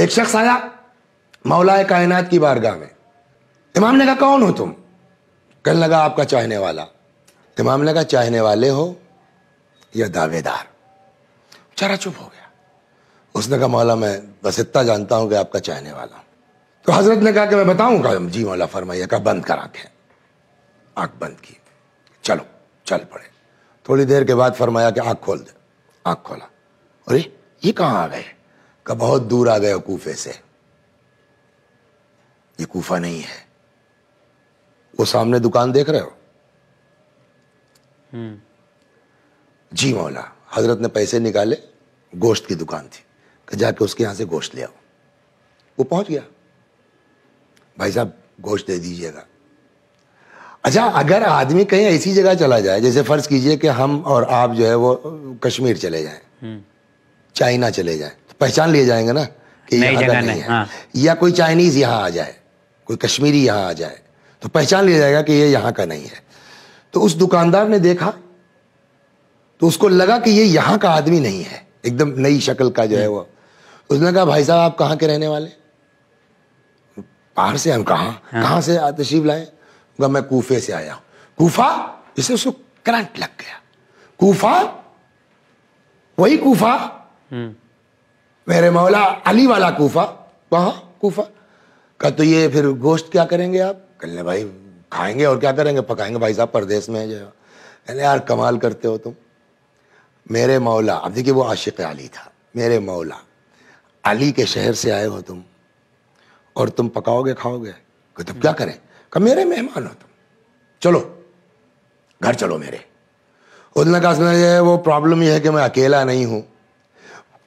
एक शख्स आया मौलाए कायनात की बारगाह में इमाम ने कहा कौन हो तुम कहने लगा आपका चाहने वाला तो इमाम ने कहा चाहने वाले हो या दावेदार चारा चुप हो गया उसने कहा मौला मैं बस इतना जानता हूं कि आपका चाहने वाला तो हजरत ने कहा कि मैं बताऊंगा जी मौला फरमाइया का बंद करा के आँख बंद की चलो चल पड़े थोड़ी देर के बाद फरमाया कि आँख खोल दे आग खोला अरे ये कहाँ आ गए का बहुत दूर आ गया हो कूफे से ये कूफा नहीं है वो सामने दुकान देख रहे हो हम्म। जी मौला हजरत ने पैसे निकाले गोश्त की दुकान थी कि जाके उसके यहां से गोश्त ले आओ वो पहुंच गया भाई साहब गोश्त दे दीजिएगा अच्छा अगर आदमी कहीं ऐसी जगह चला जाए जैसे फ़र्ज़ कीजिए कि हम और आप जो है वो कश्मीर चले जाएं हम्म। चाइना चले जाएं पहचान लिए जाएंगे ना कि नहीं जगह नहीं है हाँ। या कोई चाइनीज यहाँ आ जाए कोई कश्मीरी यहाँ आ जाए तो पहचान लिया जाएगा कि ये यहाँ का नहीं है तो उस दुकानदार ने देखा तो उसको लगा कि ये यहाँ का आदमी नहीं है एकदम नई शक्ल का जो है वो उसने कहा भाई साहब आप कहाँ के रहने वाले बाहर से हम हाँ। कहा हाँ। से तशीफ लाए मैं कूफे से आया हूँ कूफा जिससे उसको करंट लग गया कूफा वही कूफा हम्म। मेरे मौला अली वाला कोफा वहाँ कोफा का तो ये फिर गोश्त क्या करेंगे आप कहने भाई खाएंगे और क्या करेंगे पकाएंगे भाई साहब परदेश में जो कहने यार कमाल करते हो तुम मेरे मौला अब देखिए वो आशिक अली था मेरे मौला अली के शहर से आए हो तुम और तुम पकाओगे खाओगे तुम क्या करें कह मेरे मेहमान हो तुम चलो घर चलो मेरे उसने कहा वो प्रॉब्लम यह है कि मैं अकेला नहीं हूँ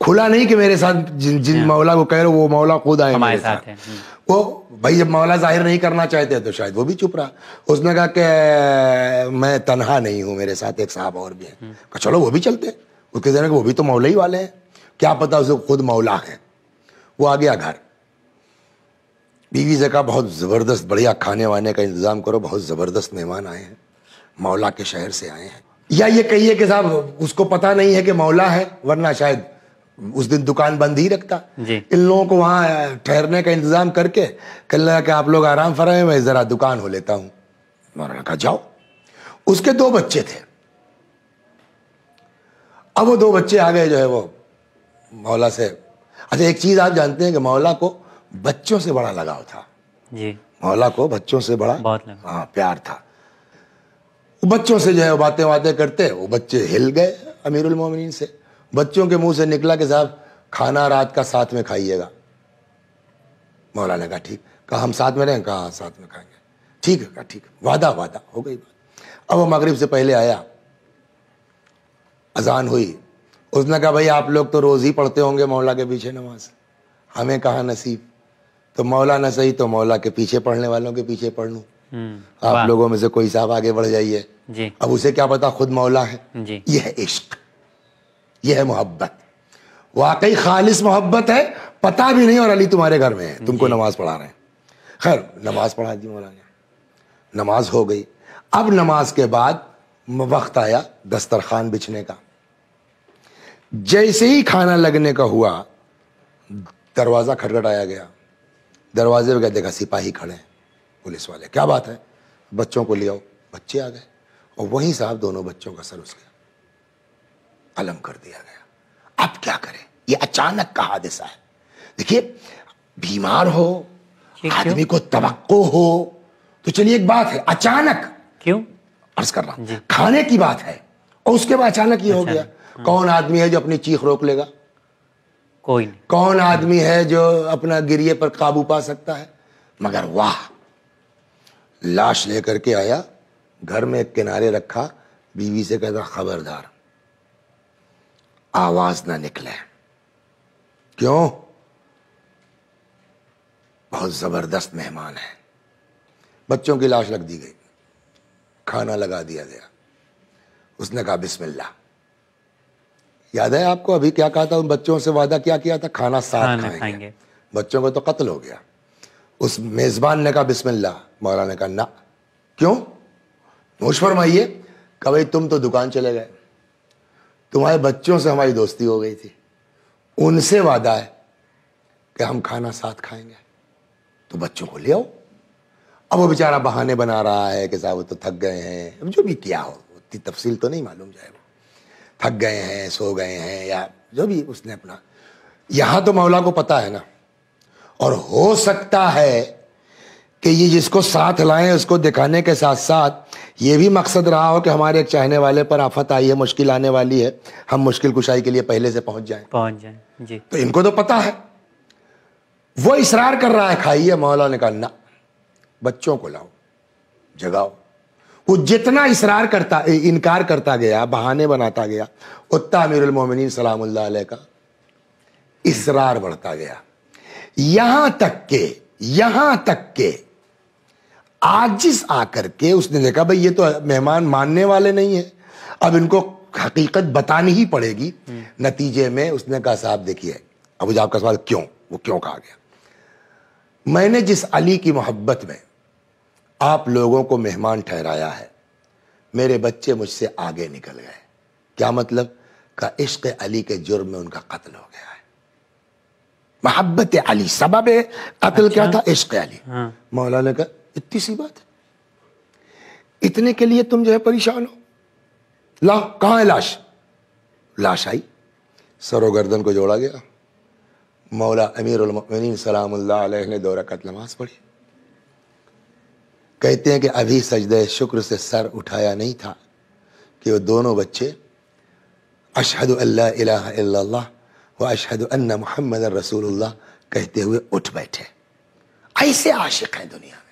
खुला नहीं कि मेरे साथ जिन जिन मौला को कह रहे वो मौला खुद आए हमारे साथ, hmm. वो भाई जब मौला जाहिर नहीं करना चाहते तो शायद वो भी चुप रहा उसने कहा कि मैं तनहा नहीं हूँ मेरे साथ एक साहब और भी है hmm. चलो वो भी चलते उसके जहन वो भी तो मौला ही वाले हैं क्या पता उसको खुद मौला है वो आ गया घर बीवी से कहा बहुत ज़बरदस्त बढ़िया खाने वाने का इंतज़ाम करो बहुत ज़बरदस्त मेहमान आए हैं मौला के शहर से आए हैं या ये कहिए कि साहब उसको पता नहीं है कि मौला है वरना शायद उस दिन दुकान बंद ही रखता इन लोगों को वहां ठहरने का इंतजाम करके कल लगा कि आप लोग आराम फरमाए मैं जरा दुकान हो लेता हूं उन्होंने कहा जाओ उसके दो बच्चे थे अब वो दो बच्चे आ गए जो है वो मौला से अच्छा एक चीज आप जानते हैं कि मौला को बच्चों से बड़ा लगाव था जी मौला को बच्चों से बड़ा बहुत हाँ प्यार था बच्चों से जो है बातें बातें करते वो बच्चे हिल गए अमीरुल मोमिन से बच्चों के मुंह से निकला कि साहब खाना रात का साथ में खाइएगा मौलाना कहा ठीक कहा हम साथ में रहें कहा हाँ, साथ में खाएंगे ठीक है कहा ठीक वादा वादा हो गई बात अब वो मगरिब से पहले आया अजान हुई उसने कहा भाई आप लोग तो रोज़ ही पढ़ते होंगे मौला के पीछे नमाज हमें कहा नसीब तो मौला न सही तो मौला के पीछे पढ़ने वालों के पीछे पढ़ लू हम्म, आप लोगों में से कोई साहब आगे बढ़ जाइए अब उसे क्या पता खुद मौला है यह इश्क ये है मोहब्बत वाकई खालिश मोहब्बत है पता भी नहीं और अली तुम्हारे घर में है तुमको नमाज पढ़ा रहे हैं खैर नमाज पढ़ा दी मौलाना नमाज हो गई अब नमाज के बाद वक्त आया दस्तरखान बिछने का जैसे ही खाना लगने का हुआ दरवाज़ा खटखटाया गया दरवाजे पर देखा सिपाही खड़े हैं पुलिस वाले क्या बात है बच्चों को ले आओ बच्चे आ गए और वहीं साहब दोनों बच्चों का सर उस गया कलम कर दिया गया अब क्या करें ये अचानक का हादसा है देखिए बीमार हो आदमी को तबक्को हो तो चलिए एक बात है अचानक क्यों अर्ज कर रहा खाने की बात है और उसके बाद अचानक ये हो गया कौन आदमी है जो अपनी चीख रोक लेगा कोई नहीं। कौन आदमी है जो अपना गिरिए पर काबू पा सकता है मगर वाह लाश लेकर के आया घर में एक किनारे रखा बीवी से कहता खबरदार आवाज ना निकले क्यों बहुत जबरदस्त मेहमान है बच्चों की लाश रख दी गई खाना लगा दिया गया उसने कहा बिस्मिल्ला याद है आपको अभी क्या कहा था उन बच्चों से वादा क्या किया था खाना साथ खाएंगे।, खाएंगे बच्चों को तो कत्ल हो गया उस मेजबान ने कहा बिस्मिल्ला मौलाना ने कहा ना क्यों नोश फरमाइए कभी तुम तो दुकान चले गए तुम्हारे बच्चों से हमारी दोस्ती हो गई थी उनसे वादा है कि हम खाना साथ खाएंगे तो बच्चों को ले आओ अब वो बेचारा बहाने बना रहा है कि साहब वो तो थक गए हैं अब जो भी किया हो उतनी तफसील तो नहीं मालूम जाए वो थक गए हैं सो गए हैं या जो भी उसने अपना यहां तो मौला को पता है ना और हो सकता है कि ये जिसको साथ लाएं उसको दिखाने के साथ साथ ये भी मकसद रहा हो कि हमारे एक चाहने वाले पर आफत आई है मुश्किल आने वाली है हम मुश्किल कुशाई के लिए पहले से पहुंच जाए पहुंच जाए जी तो इनको तो पता है वो इसरार कर रहा है खाइए मौला निकालना बच्चों को लाओ जगाओ वो जितना इसरार करता इनकार करता गया बहाने बनाता गया उतना उलमोमिन सलाम का इसरार बढ़ता गया यहां तक के यहां तक के आजिस आकर के उसने देखा भाई ये तो मेहमान मानने वाले नहीं है अब इनको हकीकत बतानी ही पड़ेगी नतीजे में उसने कहा साहब देखिए अबू जाब का सवाल क्यों वो क्यों कहा गया मैंने जिस अली की मोहब्बत में आप लोगों को मेहमान ठहराया है मेरे बच्चे मुझसे आगे निकल गए क्या मतलब का इश्क अली के जुर्म में उनका कत्ल हो गया है मोहब्बत अली सबब कत्ल अच्छा? क्या था इश्क अली हाँ। मौलाना का इतनी सी बात है इतने के लिए तुम जो है परेशान हो ला कहा है लाश लाश आई सरो गर्दन को जोड़ा गया मौला अमीर सलाम ने दो रकत नमाज पढ़ी कहते हैं कि अभी सजद शुक्र से सर उठाया नहीं था कि वो दोनों बच्चे अशहद अल्लाह व अशहद अन्ना मोहम्मद रसूल कहते हुए उठ बैठे ऐसे आशिक हैं दुनिया